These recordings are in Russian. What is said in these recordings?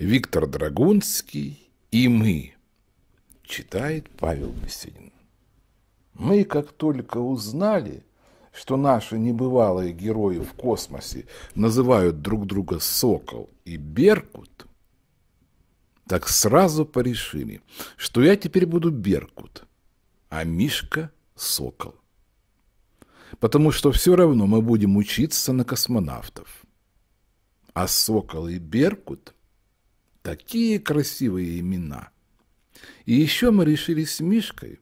Виктор Драгунский и мы, читает Павел Беседин. Мы, как только узнали, что наши небывалые герои в космосе называют друг друга «Сокол» и «Беркут», так сразу порешили, что я теперь буду «Беркут», а Мишка – «Сокол». Потому что все равно мы будем учиться на космонавтов. А «Сокол» и «Беркут» – Такие красивые имена. И еще мы решили с Мишкой,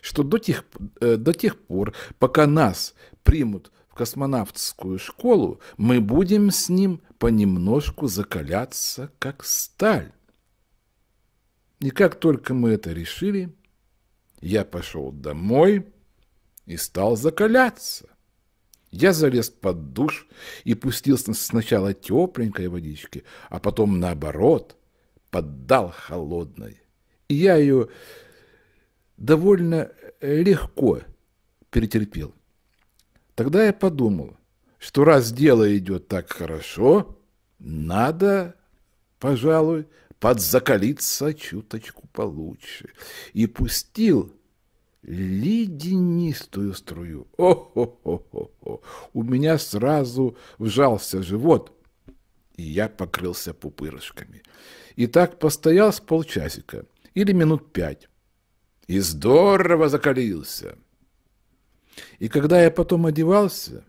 что до тех, э, до тех пор, пока нас примут в космонавтскую школу, мы будем с ним понемножку закаляться, как сталь. И как только мы это решили, я пошел домой и стал закаляться. Я залез под душ и пустился сначала тепленькой водички, а потом, наоборот, поддал холодной. И я ее довольно э, легко перетерпел. Тогда я подумал, что раз дело идет так хорошо, надо, пожалуй, подзакалиться чуточку получше. И пустил ледянистую струю. О-хо-хо-хо! У меня сразу вжался живот, и я покрылся пупырышками. И так постоял с полчасика или минут пять. И здорово закалился. И когда я потом одевался,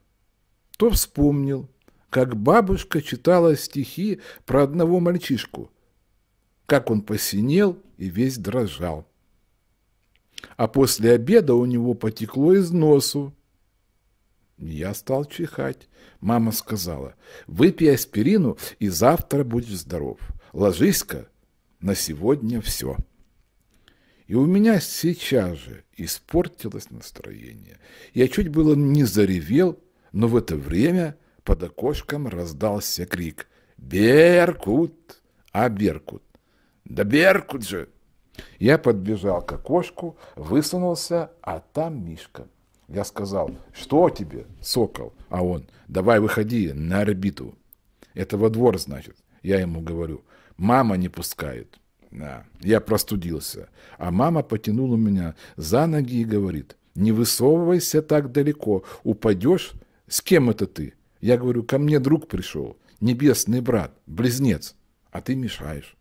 то вспомнил, как бабушка читала стихи про одного мальчишку, как он посинел и весь дрожал а после обеда у него потекло из носу. Я стал чихать. Мама сказала, выпей аспирину, и завтра будешь здоров. Ложись-ка, на сегодня все. И у меня сейчас же испортилось настроение. Я чуть было не заревел, но в это время под окошком раздался крик «Беркут!» «А Беркут?» «Да Беркут же!» Я подбежал к окошку, высунулся, а там Мишка. Я сказал, что тебе, сокол? А он, давай выходи на орбиту. Это во двор, значит. Я ему говорю, мама не пускает. Да. Я простудился. А мама потянула меня за ноги и говорит, не высовывайся так далеко, упадешь. С кем это ты? Я говорю, ко мне друг пришел, небесный брат, близнец, а ты мешаешь.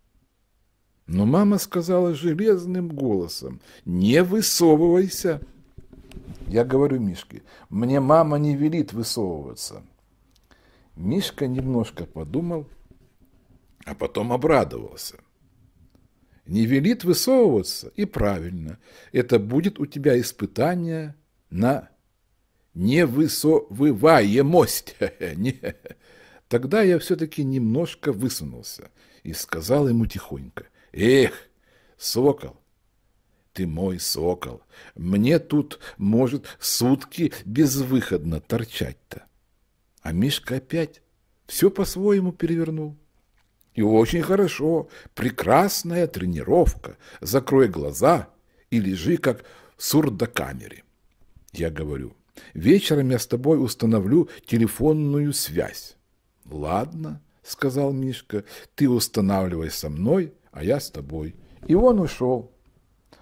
Но мама сказала железным голосом, не высовывайся. Я говорю Мишке, мне мама не велит высовываться. Мишка немножко подумал, а потом обрадовался. Не велит высовываться, и правильно. Это будет у тебя испытание на невысовываемость. Тогда я все-таки немножко высунулся и сказал ему тихонько – Эх, сокол, ты мой сокол, мне тут, может, сутки безвыходно торчать-то. А Мишка опять все по-своему перевернул. И очень хорошо, прекрасная тренировка. Закрой глаза и лежи, как в сурдокамере. Я говорю, вечером я с тобой установлю телефонную связь. Ладно, сказал Мишка, ты устанавливай со мной а я с тобой. И он ушел.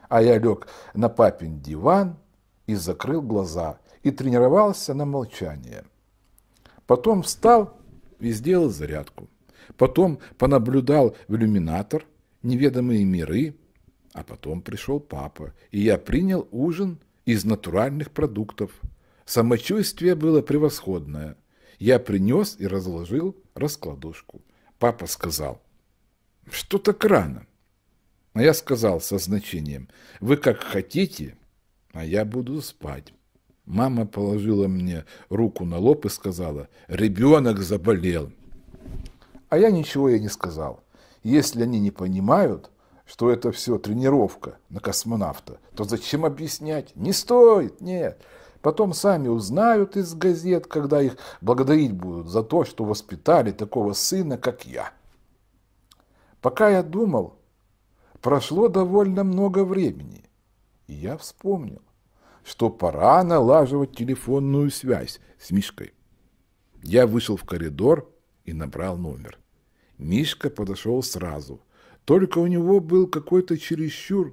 А я лег на папин диван и закрыл глаза, и тренировался на молчание. Потом встал и сделал зарядку. Потом понаблюдал в иллюминатор, неведомые миры, а потом пришел папа, и я принял ужин из натуральных продуктов. Самочувствие было превосходное. Я принес и разложил раскладушку. Папа сказал, что то рано? А я сказал со значением, вы как хотите, а я буду спать. Мама положила мне руку на лоб и сказала, ребенок заболел. А я ничего ей не сказал. Если они не понимают, что это все тренировка на космонавта, то зачем объяснять? Не стоит, нет. Потом сами узнают из газет, когда их благодарить будут за то, что воспитали такого сына, как я. Пока я думал, прошло довольно много времени, и я вспомнил, что пора налаживать телефонную связь с Мишкой. Я вышел в коридор и набрал номер. Мишка подошел сразу, только у него был какой-то чересчур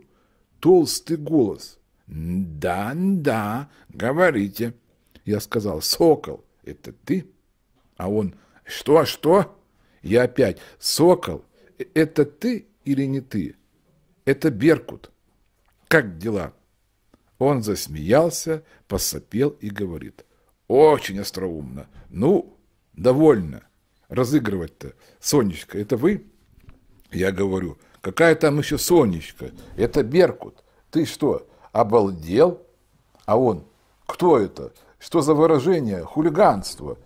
толстый голос. «Да, да, говорите», — я сказал, — «Сокол, это ты?» А он, «Что, что?» Я опять, «Сокол, это ты или не ты? Это Беркут. Как дела? Он засмеялся, посопел и говорит. Очень остроумно. Ну, довольно. Разыгрывать-то. Сонечка, это вы? Я говорю, какая там еще Сонечка? Это Беркут. Ты что, обалдел? А он, кто это? Что за выражение? Хулиганство.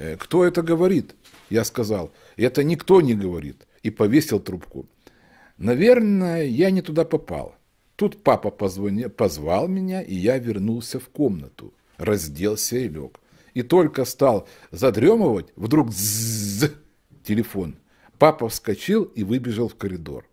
«Э, кто это говорит? Я сказал, это никто не говорит и повесил трубку. Наверное, я не туда попал. Тут папа позвони, позвал меня, и я вернулся в комнату, разделся и лег. И только стал задремывать, вдруг зззз, телефон. Папа вскочил и выбежал в коридор.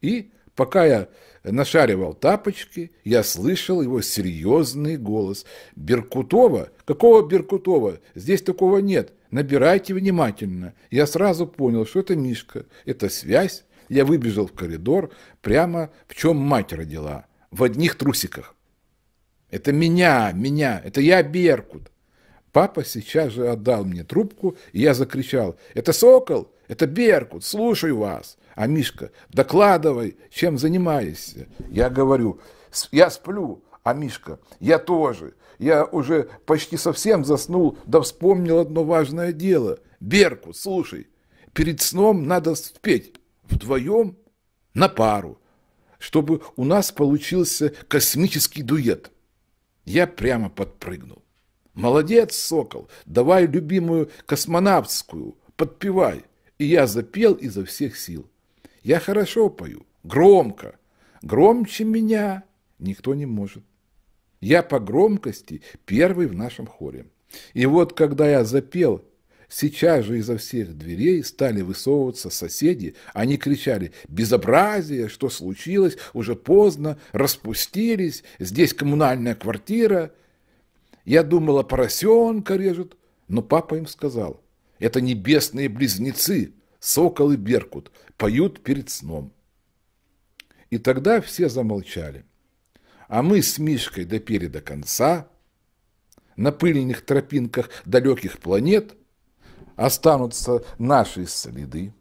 И, пока я нашаривал тапочки, я слышал его серьезный голос. «Беркутова? Какого Беркутова? Здесь такого нет!» Набирайте внимательно. Я сразу понял, что это Мишка. Это связь. Я выбежал в коридор, прямо в чем мать родила. В одних трусиках. Это меня, меня. Это я Беркут. Папа сейчас же отдал мне трубку, и я закричал. Это Сокол, это Беркут, слушаю вас. А Мишка, докладывай, чем занимаешься. Я говорю, я сплю, а Мишка, я тоже. Я уже почти совсем заснул, да вспомнил одно важное дело. Берку, слушай, перед сном надо спеть вдвоем на пару, чтобы у нас получился космический дуэт. Я прямо подпрыгнул. Молодец, сокол, давай любимую космонавтскую, подпевай. И я запел изо всех сил. Я хорошо пою, громко. Громче меня никто не может. Я по громкости первый в нашем хоре. И вот, когда я запел, сейчас же изо всех дверей стали высовываться соседи. Они кричали «Безобразие! Что случилось? Уже поздно! Распустились! Здесь коммунальная квартира!» Я думала, поросенка режут, но папа им сказал «Это небесные близнецы, сокол и беркут, поют перед сном». И тогда все замолчали. А мы с Мишкой допели до конца, на пыльных тропинках далеких планет останутся наши следы.